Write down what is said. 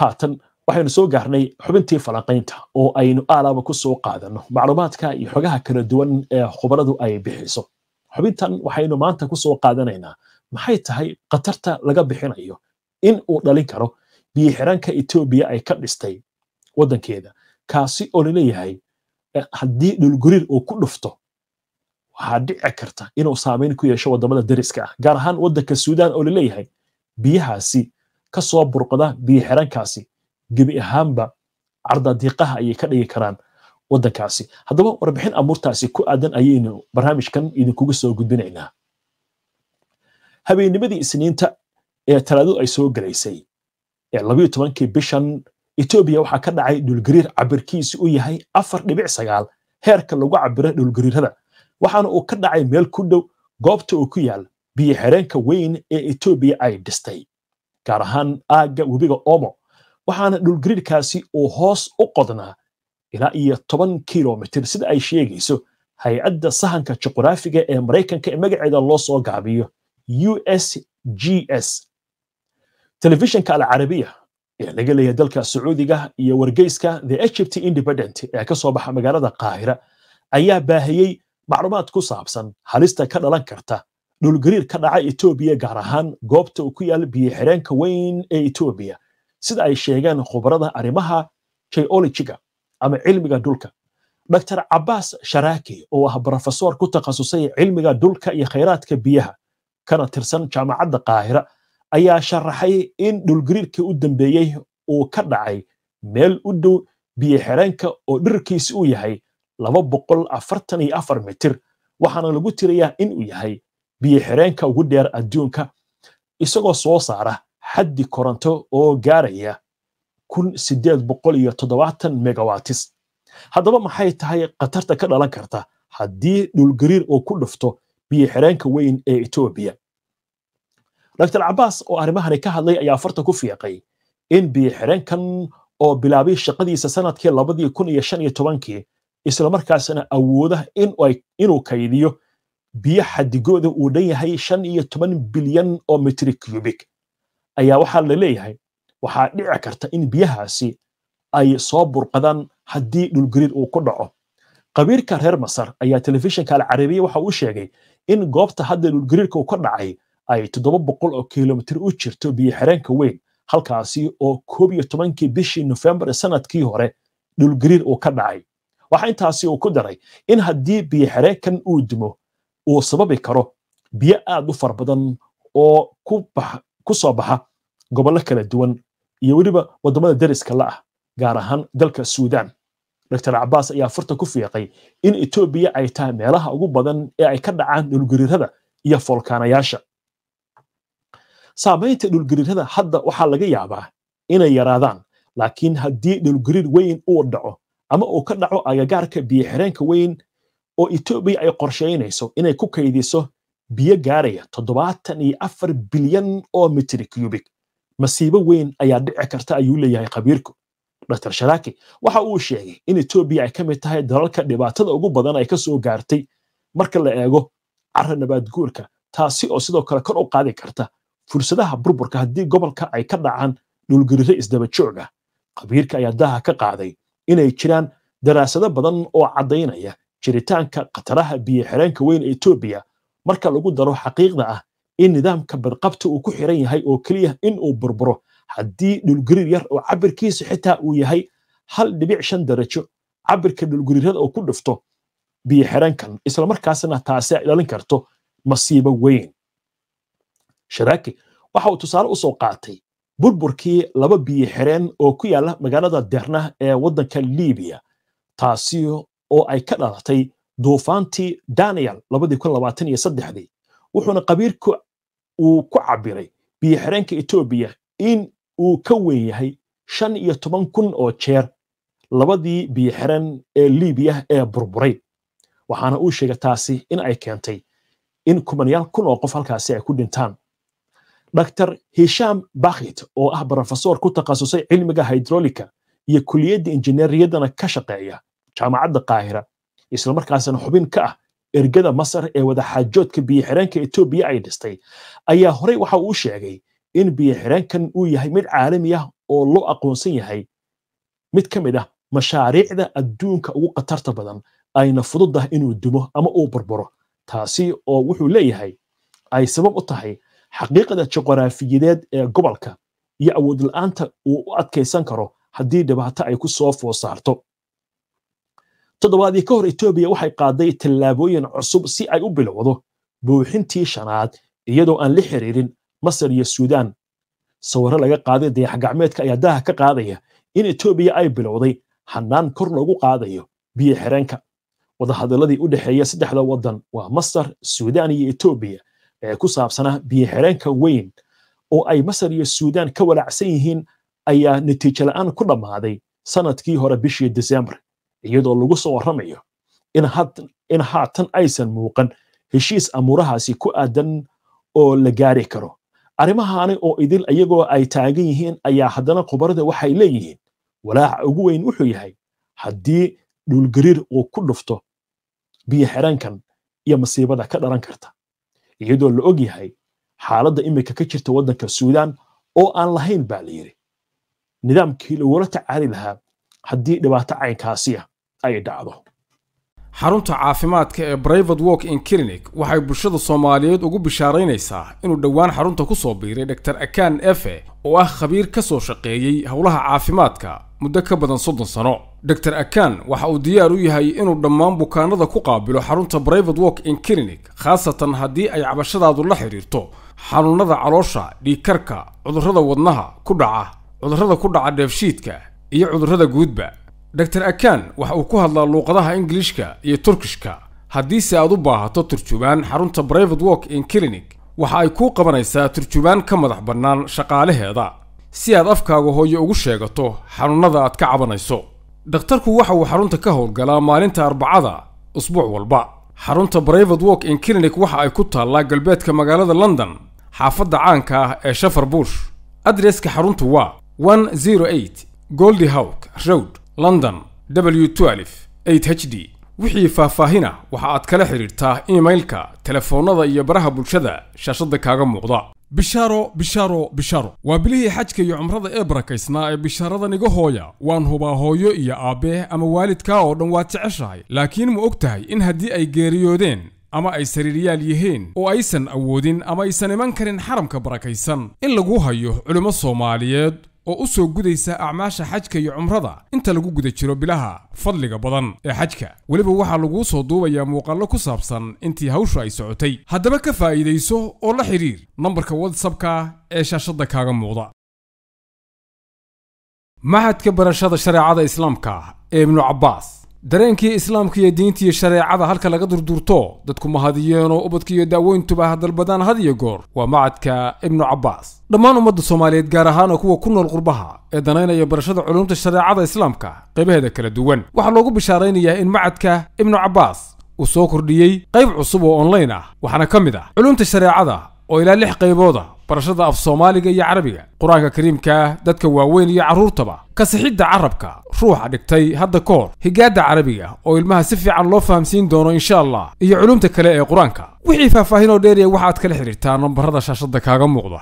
haatan waxaynu soo gaarnay xubintii falanqaynta oo aynu aalaba ku soo qaadano macluumaadka iyo xogaha kala duwan ee khubaradu ay bixiso xubintan waxaynu maanta ku qaadanaynaa maxay tahay khatarta laga bixinayo in uu dhalin karo biyoxiranka etoobiya ay ka dhistay waddankeeda kaasi oo laleeyahay eh, haddii dhulguriir uu ku dhufto waxaa dhici karta inuu saamayn ku yeesho waddamada dariska ah gaar ahaan waddanka suudaan oo laleeyahay biyahaasi kasoo burqada biyo xirankaasi gebi ahaanba carda ayay ka dhigi karaan waddankaasi haddaba warbixin amuurtaasi ku aadan ayaynu barnaamijkan idinkugu soo gudbinaynaa habeennimadii isniinta ee talaadadu ay soo gelaysay ee labayo tobankii bishan etoobiya waxaa ka dhacay dhulgariir cabirkiisu u yahay afar dhibic sagaal heerka lagu cabira dhulgariirada waxaana uu ka dhacay meel ku dhow goobta uu ku yaal biyo xereenka weyn ee etoobiya ay dhistay gaar ahaan aagga webiga omo waxaana dhulgariirkaasi uu hoos u qodnaa ilaa iyo toban kilomitir sida ay sheegayso hay-adda sahanka juqraafiga ee maraykanka ee magaceeda loo soo gaabiyo u s g s telefishinka alcarabiya ee laga leeyahay dalka sacuudiga iyo wargeyska the egypt independent ee ka soo baxa magaalada qaahira ayaa baahiyey macluumaad ku saabsan halista ka dhalan karta dhulgariir ka dhaca etoobiya gaar ahaan goobta uu ku yaal biyoxireenka weyn ee etoobiya sida ay sheegeen khubarada arrimaha jayolojiga ama cilmiga dhulka dor cabaas sharaaki oo ah brofesor ku takhasusay cilmiga dhulka iyo khayraadka biyaha kana tirsan jaamacadda qaahira ayaa sharaxay in dhulgariirkii u dambeeyey uu ka dhacay meel u dhow biyoxireenka oo dhirkiisi uu yahay afar mitir waxaana lagu tirayaa in uu yahay biyoxireenka ugu dheer adduunka isagoo soo saara xaddi koronto oo gaaraya boqol iyo toddobaatan megawatis haddaba maxay tahay khatarta ka dhalan karta haddii dhulgariir uu ku dhufto biyoxireenka weyn ee etoobiya dor cabaas oo arrimahani ka hadlay ayaa farta ku fiiqay in biyoxireenkan oo bilaabay shaqadiisa sanadkii labadii kun iyo shan iyo tobankii islamarkaasna awooda inuu kaydiyo biyo xadigooda uu dhan yahay shan iyo toban bilyan oo mitri cubic ayaa waxaa laleeyahay waxaa dhici karta in biyahaasi ay soo burqadaan haddii dhulgariid uu ku dhaco qabiirka reer masar ayaa telefishinka alcarabiya waxa uu sheegay in goobta hadda dhulgariirka uu ka dhacay ay toddoba boqol oo kilomitir u jirto biyo xireenka weyn halkaasi oo koob iyo tobankii bishii nofembar sanadkii hore dhulgariir uu ka dhacay waxa intaasi uu ku daray in haddii biyo xireenkan uu dimo uu sababi karo biyo aad u fara badan oo ku soo baxa gobollo kala duwan iyo weliba waddamada deriska la ah gaar ahaan dalka suudan dor cabaas ayaa furta ku fiiqay in etoobiya ay tahay meelaha ugu badan ee ay ka dhacaan dhulgariirada iyo folkaanayaasha saamaynta dhulgariirada hadda waxaa laga yaabaa inay yaraadaan laakiin haddii dhulgariir weyn uu dhaco ama uu ka dhaco agagaarka biyo xireenka weyn oo etoobiya ay qorshaynayso inay ku kaydiso biyo gaaraya toddobaatan iyo afar bilyan oo mitri cubik masiibo weyn ayaa dhici karta ayuu leeyahay khabiirku dr sharaaki waxa uu sheegay in etoobiya ay ka mid tahay dalalka dhibaatada ugu badan ay ka soo gaartay marka la eego cara nabaad guurka taasi oo sidoo kale kor u qaadi karta fursadaha burburka haddii gobolka ay ka dhacaan dhulgariro isdaba jooga khabiirka ayaa daha ka qaaday inay jiraan daraasado badan oo caddaynaya jiritaanka khataraha biyo xireenka weyn ee etoobiya marka lagu daro xaqiiqda ah in nidaamka badqabta uu ku xiran yahay oo keliya in uu burburo haddii dhulgariir yar oo cabirkiisu xitaa uu yahay hal dhibic shan darajo cabirka dhulgariirada oo ku dhufto biyo xireenkan islamarkaasna taasee ilaalin karto masiibo weyn sharaaki waxa uu tusaale u soo qaatay burburkii laba biyo xireen oo ku yaala magaalada derna ee waddanka liibiya taasi oo ay ka dhalatay duufaantii daniel dii wuxuuna qabiirka uu ku cabiray biyoxireenka etoobiya in uu ka weyn yahay shan iyo toban kun oo jeer labadii biyoxireen ee liibiya ee burburay waxaana uu sheegay taasi in ay keentay in kumanyaal kun oo qof halkaasi ay ku dhintaan dor hishaam bakhit oo ah brofesor ku takhasusay cilmiga haydrolika iyo kuliyadda injineeriyadana ka shaqeeya jaamacadda kaahira islamarkaasna xubin ka ah ergada masar ee wadaxaajoodka biyoxireenka etoobiya ay dhistay ayaa horey waxa uu sheegay in biyoxireenkan uu yahay mid caalami ah oo loo aqoonsan yahay mid ka mid ah mashaariicda adduunka ugu khatarta badan ayna fududah inuu dumo ama uu burburo taasi oo wuxuu leeyahay ay sabab u tahay xaqiiqada juqraafiyadeed ee gobolka iyo awoodla-aanta uu u adkaysan karo haddii dhibaato ay ku soo foosaarto toddobaadii ka hor etoobiya waxay qaaday tallaabooyin cusub si ay u bilowdo buuxintii shanaad iyadoo aan la xiriirin masar iyo suudaan sawirro laga qaaday dayaxgacmeedka ayaa daaha ka qaadaya in etoobiya ay bilowday hannaan kor loogu qaadayo biyo xireenka wadahadalladii u dhexeeya saddexda waddan waa masar suudaan iyo etoobiya ee ku saabsanaa biyo xireenka weyn oo ay masar iyo suudaan ka walaacsan yihiin ayaa natiijola'aan ku dhammaaday sannadkii hore bishii diseembar iyadoo lagu soo warramayo in haatan aysan muuqan heshiis amuurahaasi ku aadan oo la gaari karo arrimahaani oo idil iyagoo ay taagan yihiin ayaa haddana khubarada waxay leeyihiin walaaca ugu weyn wuxuu yahay haddii dhulgariir uu ku dhufto biyo xidhankan iyo masiibada ka dhalan karta iyadoo la og yahay xaaladda iminka ka jirta waddanka suudaan oo aan lahayn baa la yidhi nidaamkii lagula tacaali lahaa haddii dhibaato caynkaasi ah ay dhacdo xarunta caafimaadka ee brivate walk in clinic waxay bulshada soomaaliyeed ugu bishaaraynaysaa inuu dhowaan xarunta ku soo biiray dhotor akan efe oo ah khabiir ka soo shaqeeyey howlaha caafimaadka muddo ka badan soddon sano dor akan waxa uu diyaar u yahay inuu dhammaan bukaanada ku qaabilo xarunta brivate work in clinic khaasatan haddii ay cabashadaadu la xidhiirto xanuunada caloosha dhiikarka cudurrada wadnaha ku dhaca cudurrada ku dhaca dheefshiidka iyo cudurrada guudba dor akan waxa uu ku hadlaa luuqadaha ingiliishka iyo turkishka haddiise aad u baahato turjubaan xarunta brivate work in clinic waxa ay kuu qabanaysaa turjubaan ka madax bannaan shaqaalaheeda si aad afkaaga hooyo ugu sheegato xanuunnada aad ka cabanayso dhakhtarku waxa uu xarunta ka howlgalaa maalinta arbacada usbuuc walba xarunta brivate work in clinic waxa ay ku taallaa galbeedka magaalada london xaafadda caanka ah ee shafar bush adreska xaruntu waa one zero eight goldi howk road london w h d wixii faahfaahina waxa aad kala xidhiidhtaa imailka telefoonnada iyo baraha bulshada shaashadda kaaga muuqda bishaaro bishaaro bishaaro waa bilihii xajka iyo cumrada ee barakaysnaa ee bishaarada hooya waan hubaa hooyo iyo aabbee ama waalidkaa oo dhan waa jeceshahay laakiin ma og tahay in haddii ay geeriyoodeen ama ay sariiryaal yihiin oo aysan awoodin ama aysan iman karin xaramka barakaysan in lagu hayo culimmo soomaaliyeed oo u soo gudaysa acmaasha xajka iyo cumrada inta lagu guda jiro bilaha fadliga badan ee xajka weliba waxaa laguu soo duubayaa muuqaallo ku saabsan intii hawshu ay socotay haddaba ka faa'iidayso oo la xidhiir nambarka watsapka ee shaashadda kaaga muuqda maxadka barashada shareecada islaamka ee ibnu cabbaas dareenkii islaamka iyo diinta iyo shareecada halka laga durduurto dadku ma hadiyeenoo ubadka iyo daaweyntuba hadalbadaan had iyo goor waa macadka ibnu cabbaas dhammaan ummadda soomaaliyeed gaar ahaanoo kuwa ku nool qurbaha ee danaynaya barashada culumta shareecada islaamka qaybaheeda kala duwan waxaa loogu bishaaraynayaa in macadka ibnu cabbaas uu soo kordhiyey qayb cusub oo online ah waxaana ka mid ah culumta shareecada oo ilaa lix qaybooda barashada af soomaaliga iyo carabiga qur-aanka kariimkaah dadka waaweyn iyo carruurtaba kasixidda carabka ruuxa dhigtay hadda ka hor higaadda carabiga oo ilmaha si fiican loo fahamsiin doono insha allah iyo culumta kale ee qur-aanka wixii faahfaahin oo dheeriya waxaad kala xidhiirtaa nambarada shaashadda kaaga muuqda